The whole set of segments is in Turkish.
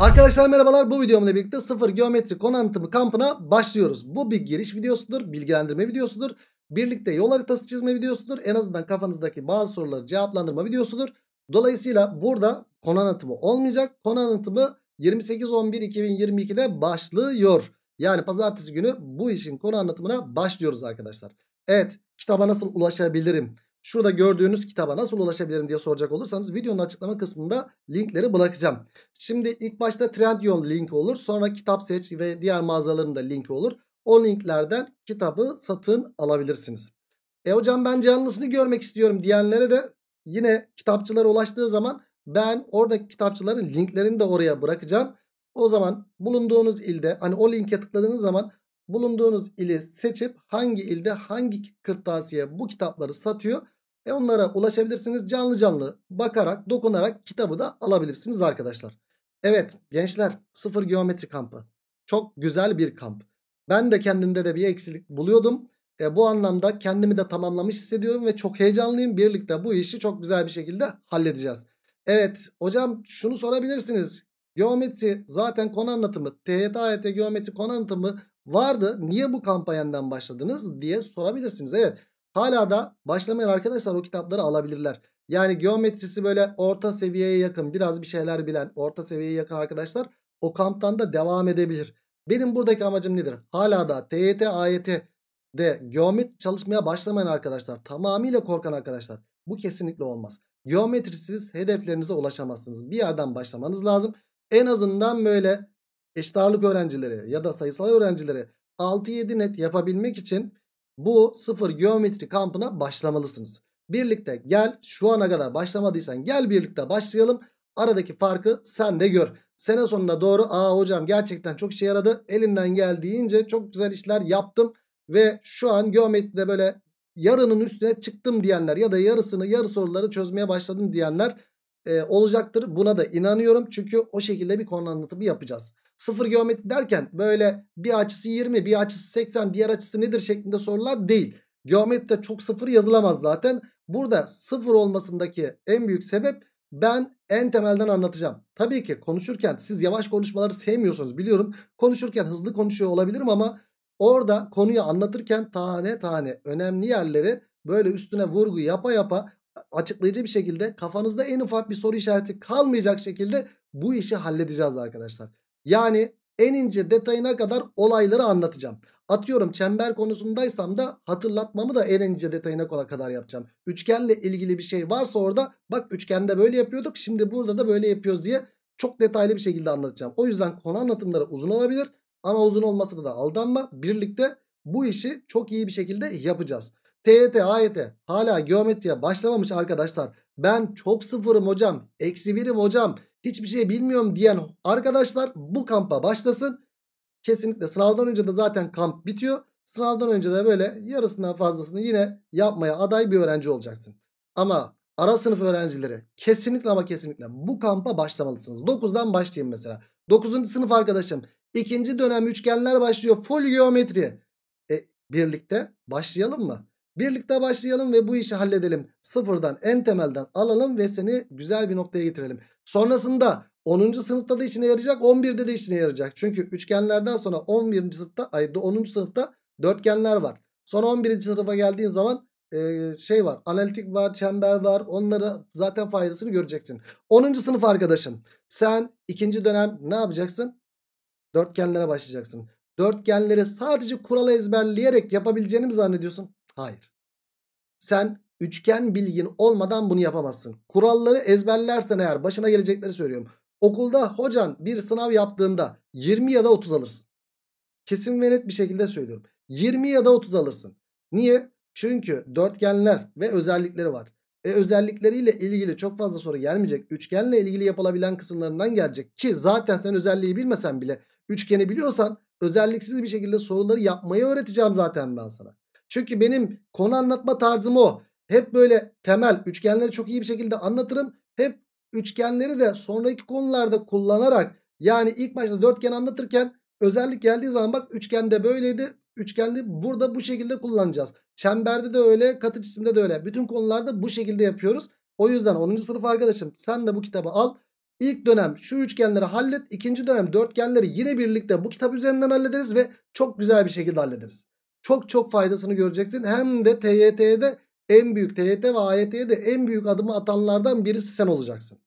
Arkadaşlar merhabalar bu videomla birlikte sıfır geometri konantımı kampına başlıyoruz. Bu bir giriş videosudur, bilgilendirme videosudur. Birlikte yol haritası çizme videosudur. En azından kafanızdaki bazı soruları cevaplandırma videosudur. Dolayısıyla burada konu anlatımı olmayacak. Konu anlatımı 28.11.2022'de başlıyor. Yani pazartesi günü bu işin konu anlatımına başlıyoruz arkadaşlar. Evet kitaba nasıl ulaşabilirim? şurada gördüğünüz kitaba nasıl ulaşabilirim diye soracak olursanız videonun açıklama kısmında linkleri bırakacağım. Şimdi ilk başta Trendyol linki olur. Sonra kitap seç ve diğer mağazaların da linki olur. O linklerden kitabı satın alabilirsiniz. E hocam ben canlısını görmek istiyorum diyenlere de yine kitapçılara ulaştığı zaman ben oradaki kitapçıların linklerini de oraya bırakacağım. O zaman bulunduğunuz ilde hani o linke tıkladığınız zaman bulunduğunuz ili seçip hangi ilde hangi kırtasiye bu kitapları satıyor e onlara ulaşabilirsiniz canlı canlı bakarak dokunarak kitabı da alabilirsiniz arkadaşlar. Evet gençler sıfır geometri kampı çok güzel bir kamp. Ben de kendimde de bir eksilik buluyordum. E, bu anlamda kendimi de tamamlamış hissediyorum ve çok heyecanlıyım. Birlikte bu işi çok güzel bir şekilde halledeceğiz. Evet hocam şunu sorabilirsiniz. Geometri zaten konu anlatımı. TYT AYT e geometri konu anlatımı vardı. Niye bu kampanyandan başladınız diye sorabilirsiniz. Evet Hala da başlamayan arkadaşlar o kitapları alabilirler. Yani geometrisi böyle orta seviyeye yakın biraz bir şeyler bilen orta seviyeye yakın arkadaşlar o kamptan da devam edebilir. Benim buradaki amacım nedir? Hala da TYT, AYT de geometri çalışmaya başlamayan arkadaşlar tamamıyla korkan arkadaşlar bu kesinlikle olmaz. Geometrisiz hedeflerinize ulaşamazsınız. Bir yerden başlamanız lazım. En azından böyle eşit ağırlık öğrencileri ya da sayısal öğrencileri 6-7 net yapabilmek için bu sıfır geometri kampına başlamalısınız. Birlikte gel şu ana kadar başlamadıysan gel birlikte başlayalım. Aradaki farkı sen de gör. Sene sonuna doğru aa hocam gerçekten çok işe yaradı. Elinden geldiğince çok güzel işler yaptım. Ve şu an geometride böyle yarının üstüne çıktım diyenler ya da yarısını yarı soruları çözmeye başladım diyenler e, olacaktır. Buna da inanıyorum çünkü o şekilde bir konu anlatımı yapacağız. Sıfır geometri derken böyle bir açısı 20 bir açısı 80 diğer açısı nedir şeklinde sorular değil. Geometride çok sıfır yazılamaz zaten. Burada sıfır olmasındaki en büyük sebep ben en temelden anlatacağım. Tabii ki konuşurken siz yavaş konuşmaları sevmiyorsunuz biliyorum. Konuşurken hızlı konuşuyor olabilirim ama orada konuyu anlatırken tane tane önemli yerleri böyle üstüne vurgu yapa yapa açıklayıcı bir şekilde kafanızda en ufak bir soru işareti kalmayacak şekilde bu işi halledeceğiz arkadaşlar. Yani en ince detayına kadar olayları anlatacağım. Atıyorum çember konusundaysam da hatırlatmamı da en ince detayına kadar yapacağım. Üçgenle ilgili bir şey varsa orada bak üçgende böyle yapıyorduk şimdi burada da böyle yapıyoruz diye çok detaylı bir şekilde anlatacağım. O yüzden konu anlatımları uzun olabilir ama uzun olmasına da aldanma. Birlikte bu işi çok iyi bir şekilde yapacağız. TYT, AYT hala geometriye başlamamış arkadaşlar. Ben çok sıfırım hocam, eksi birim hocam, hiçbir şey bilmiyorum diyen arkadaşlar bu kampa başlasın. Kesinlikle sınavdan önce de zaten kamp bitiyor. Sınavdan önce de böyle yarısından fazlasını yine yapmaya aday bir öğrenci olacaksın. Ama ara sınıf öğrencileri kesinlikle ama kesinlikle bu kampa başlamalısınız. 9'dan başlayayım mesela. 9. sınıf arkadaşım ikinci dönem üçgenler başlıyor. Poligeometri. E, birlikte başlayalım mı? Birlikte başlayalım ve bu işi halledelim. Sıfırdan en temelden alalım ve seni güzel bir noktaya getirelim. Sonrasında 10. sınıfta da işine yarayacak 11'de de işine yarayacak. Çünkü üçgenlerden sonra 11. sınıfta ay 10. sınıfta dörtgenler var. Sonra 11. sınıfa geldiğin zaman e, şey var analitik var çember var onlara zaten faydasını göreceksin. 10. sınıf arkadaşım sen ikinci dönem ne yapacaksın? Dörtgenlere başlayacaksın. Dörtgenleri sadece kuralı ezberleyerek yapabileceğini mi zannediyorsun? Hayır. Sen üçgen bilgin olmadan bunu yapamazsın. Kuralları ezberlersen eğer başına gelecekleri söylüyorum. Okulda hocan bir sınav yaptığında 20 ya da 30 alırsın. Kesin ve net bir şekilde söylüyorum. 20 ya da 30 alırsın. Niye? Çünkü dörtgenler ve özellikleri var. E özellikleriyle ilgili çok fazla soru gelmeyecek. Üçgenle ilgili yapılabilen kısımlarından gelecek. Ki zaten sen özelliği bilmesen bile üçgeni biliyorsan özelliksiz bir şekilde soruları yapmayı öğreteceğim zaten ben sana. Çünkü benim konu anlatma tarzım o. Hep böyle temel üçgenleri çok iyi bir şekilde anlatırım. Hep üçgenleri de sonraki konularda kullanarak yani ilk başta dörtgen anlatırken özellik geldiği zaman bak üçgende böyleydi. Üçgende burada bu şekilde kullanacağız. Çemberde de öyle, katı cisimde de öyle. Bütün konularda bu şekilde yapıyoruz. O yüzden 10. sınıf arkadaşım sen de bu kitabı al. İlk dönem şu üçgenleri hallet. ikinci dönem dörtgenleri yine birlikte bu kitap üzerinden hallederiz ve çok güzel bir şekilde hallederiz çok çok faydasını göreceksin. Hem de TYT'ye de en büyük TYT ve AYT'ye de en büyük adımı atanlardan birisi sen olacaksın.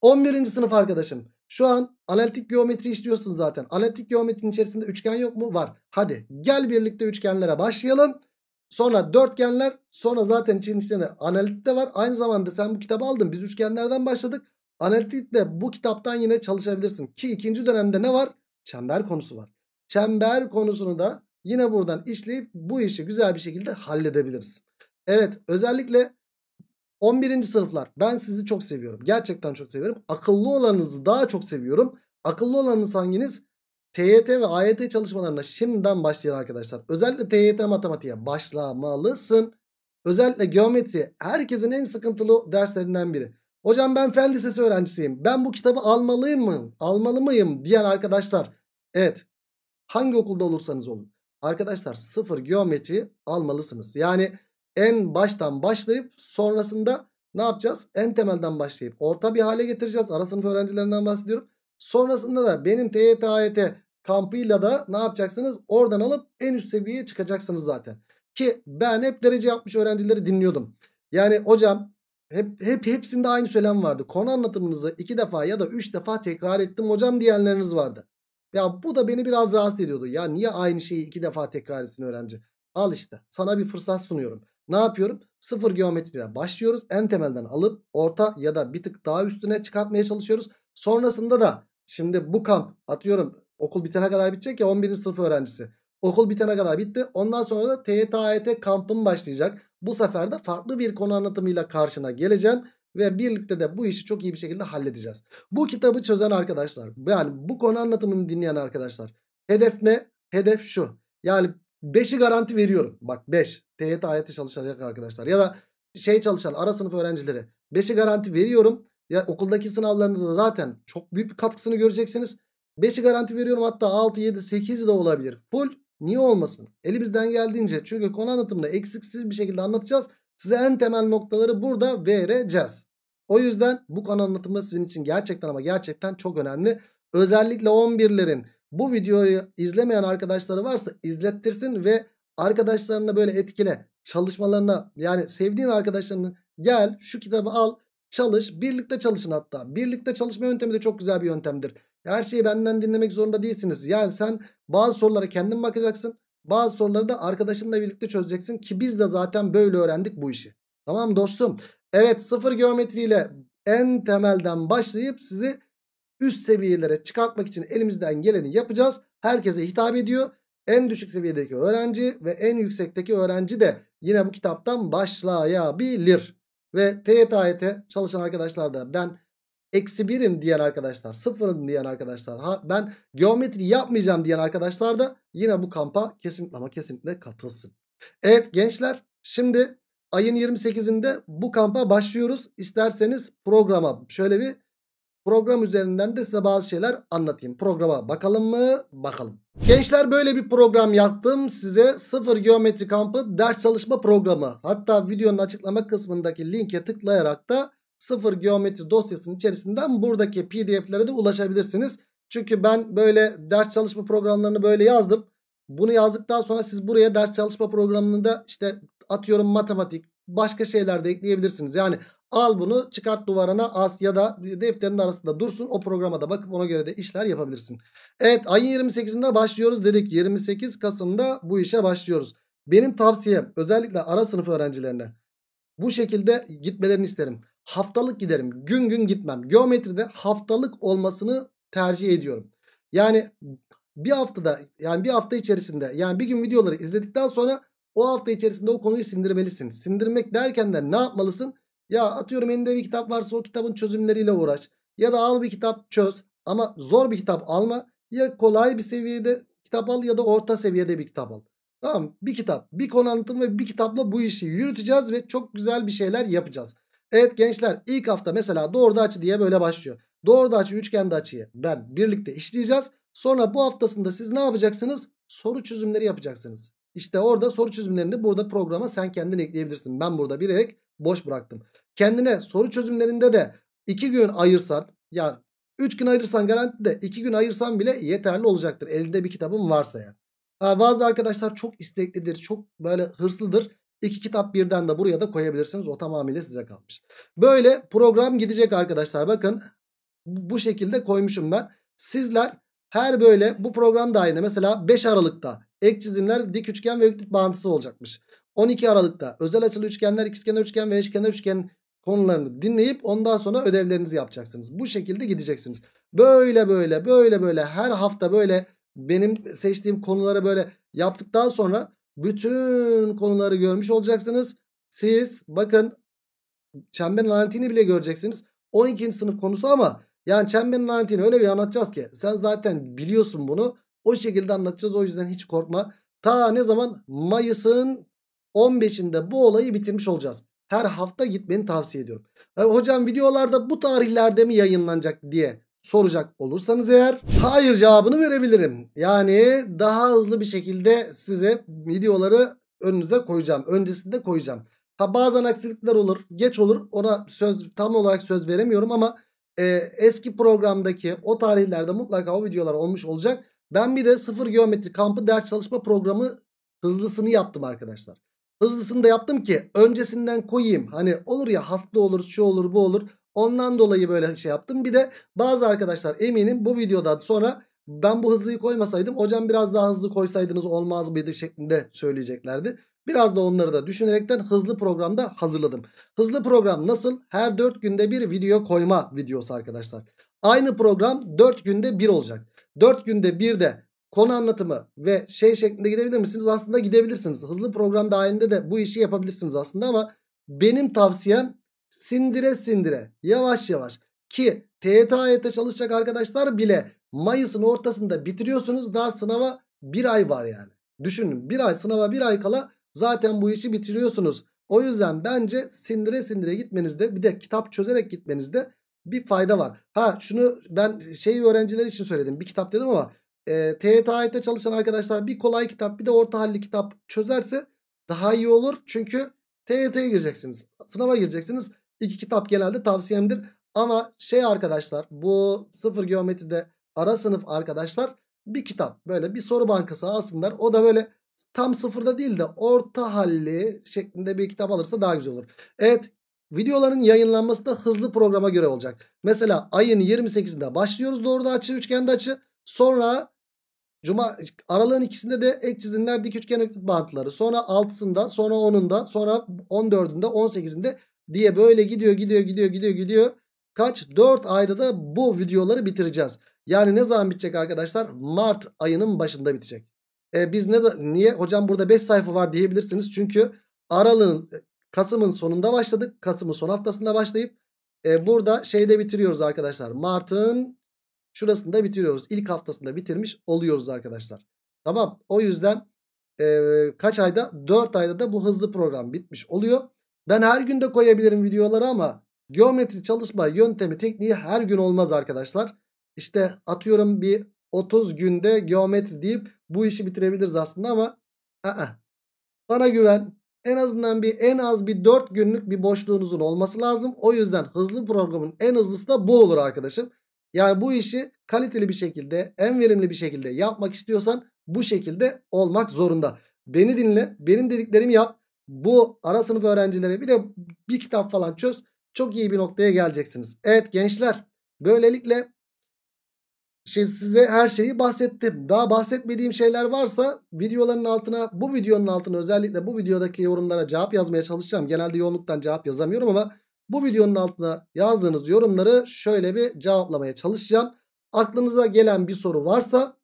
11. sınıf arkadaşım. Şu an analitik geometri işliyorsun zaten. Analitik geometrinin içerisinde üçgen yok mu? Var. Hadi gel birlikte üçgenlere başlayalım. Sonra dörtgenler sonra zaten için içinde analitik de var. Aynı zamanda sen bu kitabı aldın. Biz üçgenlerden başladık. Analitik de bu kitaptan yine çalışabilirsin. Ki ikinci dönemde ne var? Çember konusu var. Çember konusunu da Yine buradan işleyip bu işi güzel bir şekilde halledebiliriz. Evet özellikle 11. sınıflar ben sizi çok seviyorum. Gerçekten çok seviyorum. Akıllı olanınızı daha çok seviyorum. Akıllı olanınız hanginiz? TYT ve AYT çalışmalarına şimdiden başlayın arkadaşlar. Özellikle TYT matematiğe başlamalısın. Özellikle geometri herkesin en sıkıntılı derslerinden biri. Hocam ben fen lisesi öğrencisiyim. Ben bu kitabı almalıyım mı? Almalı mıyım? Diyen arkadaşlar. Evet. Hangi okulda olursanız olun arkadaşlar sıfır geometri almalısınız. Yani en baştan başlayıp sonrasında ne yapacağız? En temelden başlayıp orta bir hale getireceğiz. Ara sınıf öğrencilerinden bahsediyorum. Sonrasında da benim TYT AYT kampıyla da ne yapacaksınız? Oradan alıp en üst seviyeye çıkacaksınız zaten. Ki ben hep derece yapmış öğrencileri dinliyordum. Yani hocam hep, hep hepsinde aynı söylem vardı. Konu anlatımınızı iki defa ya da üç defa tekrar ettim hocam diyenleriniz vardı. Ya bu da beni biraz rahatsız ediyordu. Ya niye aynı şeyi iki defa tekrar etsin öğrenci? Al işte sana bir fırsat sunuyorum. Ne yapıyorum? Sıfır geometriden başlıyoruz. En temelden alıp orta ya da bir tık daha üstüne çıkartmaya çalışıyoruz. Sonrasında da şimdi bu kamp atıyorum okul bitene kadar bitecek ya 11. sınıf öğrencisi. Okul bitene kadar bitti. Ondan sonra da TYT AYT e kampım başlayacak. Bu sefer de farklı bir konu anlatımıyla karşına geleceğim. Ve birlikte de bu işi çok iyi bir şekilde halledeceğiz. Bu kitabı çözen arkadaşlar yani bu konu anlatımını dinleyen arkadaşlar hedef ne? Hedef şu. Yani 5'i garanti veriyorum. Bak 5 TYT ayeti çalışacak arkadaşlar ya da şey çalışan ara sınıf öğrencileri 5'i garanti veriyorum. Ya okuldaki sınavlarınızda zaten çok büyük bir katkısını göreceksiniz. 5'i garanti veriyorum hatta 6, 7, 8 de olabilir. Full niye olmasın? Elimizden geldiğince çünkü konu anlatımını eksiksiz bir şekilde anlatacağız. Size en temel noktaları burada vereceğiz. O yüzden bu konu anlatımı sizin için gerçekten ama gerçekten çok önemli. Özellikle 11'lerin bu videoyu izlemeyen arkadaşları varsa izlettirsin ve arkadaşlarına böyle etkile çalışmalarına yani sevdiğin arkadaşlarının gel şu kitabı al çalış birlikte çalışın hatta birlikte çalışma yöntemi de çok güzel bir yöntemdir. Her şeyi benden dinlemek zorunda değilsiniz. Yani sen bazı sorulara kendin bakacaksın. Bazı soruları da arkadaşınla birlikte çözeceksin ki biz de zaten böyle öğrendik bu işi. Tamam dostum. Evet sıfır geometriyle en temelden başlayıp sizi üst seviyelere çıkartmak için elimizden geleni yapacağız. Herkese hitap ediyor. En düşük seviyedeki öğrenci ve en yüksekteki öğrenci de yine bu kitaptan başlayabilir. Ve TYT e AYT e çalışan arkadaşlar da ben eksi birim diyen arkadaşlar sıfırım diyen arkadaşlar ha, ben geometri yapmayacağım diyen arkadaşlar da yine bu kampa kesinlikle ama kesinlikle katılsın. Evet gençler şimdi ayın 28'inde bu kampa başlıyoruz. İsterseniz programa şöyle bir program üzerinden de size bazı şeyler anlatayım. Programa bakalım mı? Bakalım. Gençler böyle bir program yaptım. Size sıfır geometri kampı ders çalışma programı. Hatta videonun açıklama kısmındaki linke tıklayarak da sıfır geometri dosyasının içerisinden buradaki pdf'lere de ulaşabilirsiniz. Çünkü ben böyle ders çalışma programlarını böyle yazdım. Bunu yazdıktan sonra siz buraya ders çalışma programını da işte atıyorum matematik başka şeyler de ekleyebilirsiniz. Yani al bunu çıkart duvarına as ya da defterin arasında dursun o programa da bakıp ona göre de işler yapabilirsin. Evet ayın 28'inde başlıyoruz dedik 28 Kasım'da bu işe başlıyoruz. Benim tavsiyem özellikle ara sınıf öğrencilerine bu şekilde gitmelerini isterim haftalık giderim. Gün gün gitmem. Geometride haftalık olmasını tercih ediyorum. Yani bir haftada yani bir hafta içerisinde yani bir gün videoları izledikten sonra o hafta içerisinde o konuyu sindirmelisin. Sindirmek derken de ne yapmalısın? Ya atıyorum elinde bir kitap varsa o kitabın çözümleriyle uğraş. Ya da al bir kitap çöz ama zor bir kitap alma. Ya kolay bir seviyede kitap al ya da orta seviyede bir kitap al. Tamam bir kitap bir konu anlatım ve bir kitapla bu işi yürüteceğiz ve çok güzel bir şeyler yapacağız. Evet gençler ilk hafta mesela doğruda açı diye böyle başlıyor. Doğruda açı üçgende açıyı ben birlikte işleyeceğiz. Sonra bu haftasında siz ne yapacaksınız? Soru çözümleri yapacaksınız. İşte orada soru çözümlerini burada programa sen kendin ekleyebilirsin. Ben burada bilerek boş bıraktım. Kendine soru çözümlerinde de 2 gün ayırsan yani 3 gün ayırırsan garanti de 2 gün ayırsan bile yeterli olacaktır. Elinde bir kitabın varsa yani. bazı arkadaşlar çok isteklidir, çok böyle hırslıdır. İki kitap birden de buraya da koyabilirsiniz. O tamamıyla size kalmış. Böyle program gidecek arkadaşlar. Bakın bu şekilde koymuşum ben. Sizler her böyle bu program dahilinde mesela 5 Aralık'ta ek çizimler dik üçgen ve öklüt bağıntısı olacakmış. 12 Aralık'ta özel açılı üçgenler, ikizkenar üçgen ve eşkenar üçgen konularını dinleyip ondan sonra ödevlerinizi yapacaksınız. Bu şekilde gideceksiniz. Böyle böyle böyle böyle her hafta böyle benim seçtiğim konuları böyle yaptıktan sonra bütün konuları görmüş olacaksınız. Siz bakın çemberin antini bile göreceksiniz. 12. sınıf konusu ama yani çemberin antini öyle bir anlatacağız ki sen zaten biliyorsun bunu. O şekilde anlatacağız o yüzden hiç korkma. Ta ne zaman Mayıs'ın 15'inde bu olayı bitirmiş olacağız. Her hafta gitmeni tavsiye ediyorum. E, hocam videolarda bu tarihlerde mi yayınlanacak diye soracak olursanız eğer hayır cevabını verebilirim. Yani daha hızlı bir şekilde size videoları önünüze koyacağım. Öncesinde koyacağım. Ha bazen aksilikler olur, geç olur. Ona söz tam olarak söz veremiyorum ama e, eski programdaki o tarihlerde mutlaka o videolar olmuş olacak. Ben bir de sıfır geometri kampı ders çalışma programı hızlısını yaptım arkadaşlar. Hızlısını da yaptım ki öncesinden koyayım. Hani olur ya hasta olur, şu olur, bu olur. Ondan dolayı böyle şey yaptım. Bir de bazı arkadaşlar eminim bu videoda sonra ben bu hızlıyı koymasaydım hocam biraz daha hızlı koysaydınız olmaz mıydı şeklinde söyleyeceklerdi. Biraz da onları da düşünerekten hızlı programda hazırladım. Hızlı program nasıl? Her 4 günde bir video koyma videosu arkadaşlar. Aynı program 4 günde bir olacak. 4 günde bir de konu anlatımı ve şey şeklinde gidebilir misiniz? Aslında gidebilirsiniz. Hızlı program dahilinde de bu işi yapabilirsiniz aslında ama benim tavsiyem sindire sindire yavaş yavaş ki TYT'ye çalışacak arkadaşlar bile Mayıs'ın ortasında bitiriyorsunuz daha sınava bir ay var yani. Düşünün bir ay sınava bir ay kala zaten bu işi bitiriyorsunuz. O yüzden bence sindire sindire gitmenizde bir de kitap çözerek gitmenizde bir fayda var. Ha şunu ben şeyi öğrenciler için söyledim bir kitap dedim ama e, TYT'de çalışan arkadaşlar bir kolay kitap bir de orta halli kitap çözerse daha iyi olur. Çünkü TYT'ye gireceksiniz sınava gireceksiniz İki kitap genelde tavsiyemdir. Ama şey arkadaşlar bu sıfır geometride ara sınıf arkadaşlar bir kitap böyle bir soru bankası alsınlar. O da böyle tam sıfırda değil de orta halli şeklinde bir kitap alırsa daha güzel olur. Evet videoların yayınlanması da hızlı programa göre olacak. Mesela ayın 28'inde başlıyoruz doğru da açı üçgende açı. Sonra Cuma aralığın ikisinde de ek çizimler dik üçgen bağıntıları. Sonra 6'sında sonra 10'unda sonra 14'ünde 18'inde diye böyle gidiyor gidiyor gidiyor gidiyor gidiyor. Kaç? 4 ayda da bu videoları bitireceğiz. Yani ne zaman bitecek arkadaşlar? Mart ayının başında bitecek. E biz ne niye hocam burada 5 sayfa var diyebilirsiniz. Çünkü Aralık'ın e, Kasım'ın sonunda başladık. Kasım'ın son haftasında başlayıp e, burada şeyde bitiriyoruz arkadaşlar. Mart'ın şurasında bitiriyoruz. İlk haftasında bitirmiş oluyoruz arkadaşlar. Tamam o yüzden e, kaç ayda? 4 ayda da bu hızlı program bitmiş oluyor. Ben her gün de koyabilirim videoları ama geometri çalışma yöntemi tekniği her gün olmaz arkadaşlar. İşte atıyorum bir 30 günde geometri deyip bu işi bitirebiliriz aslında ama ı ı-ı, bana güven en azından bir en az bir 4 günlük bir boşluğunuzun olması lazım. O yüzden hızlı programın en hızlısı da bu olur arkadaşım. Yani bu işi kaliteli bir şekilde en verimli bir şekilde yapmak istiyorsan bu şekilde olmak zorunda. Beni dinle benim dediklerimi yap bu ara sınıf öğrencilere bir de bir kitap falan çöz. Çok iyi bir noktaya geleceksiniz. Evet gençler böylelikle şey size her şeyi bahsettim. Daha bahsetmediğim şeyler varsa videoların altına bu videonun altına özellikle bu videodaki yorumlara cevap yazmaya çalışacağım. Genelde yoğunluktan cevap yazamıyorum ama bu videonun altına yazdığınız yorumları şöyle bir cevaplamaya çalışacağım. Aklınıza gelen bir soru varsa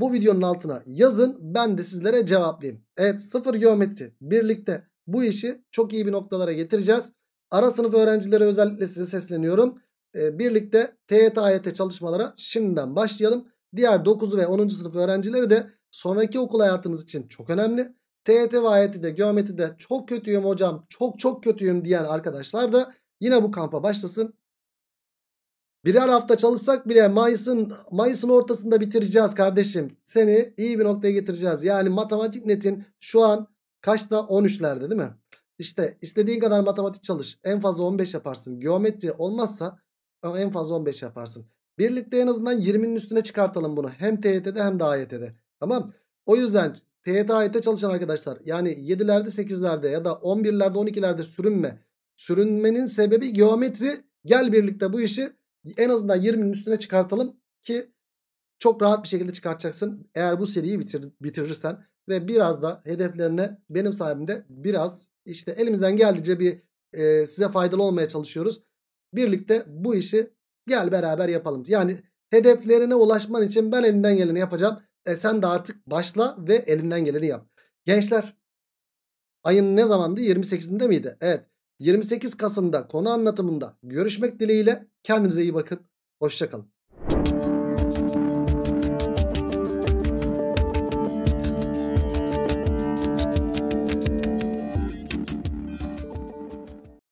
bu videonun altına yazın. Ben de sizlere cevaplayayım. Evet sıfır geometri birlikte bu işi çok iyi bir noktalara getireceğiz. Ara sınıf öğrencilere özellikle size sesleniyorum. Ee, birlikte TYT AYT çalışmalara şimdiden başlayalım. Diğer 9 ve 10. sınıf öğrencileri de sonraki okul hayatınız için çok önemli. TYT ve AYT'de geometride çok kötüyüm hocam çok çok kötüyüm diyen arkadaşlar da yine bu kampa başlasın. Birer hafta çalışsak bile Mayıs'ın Mayıs'ın ortasında bitireceğiz kardeşim. Seni iyi bir noktaya getireceğiz. Yani matematik netin şu an kaçta? 13'lerde değil mi? İşte istediğin kadar matematik çalış. En fazla 15 yaparsın. Geometri olmazsa en fazla 15 yaparsın. Birlikte en azından 20'nin üstüne çıkartalım bunu. Hem TYT'de hem de AYT'de. Tamam. O yüzden TYT AYT çalışan arkadaşlar yani 7'lerde 8'lerde ya da 11'lerde 12'lerde sürünme. Sürünmenin sebebi geometri. Gel birlikte bu işi en azından 20'nin üstüne çıkartalım ki çok rahat bir şekilde çıkartacaksın. Eğer bu seriyi bitir, bitirirsen ve biraz da hedeflerine benim sahibimde biraz işte elimizden geldiğince bir e, size faydalı olmaya çalışıyoruz. Birlikte bu işi gel beraber yapalım. Yani hedeflerine ulaşman için ben elinden geleni yapacağım. E sen de artık başla ve elinden geleni yap. Gençler ayın ne zamandı? 28'inde miydi? Evet. 28 Kasım'da konu anlatımında görüşmek dileğiyle kendinize iyi bakın. Hoşçakalın.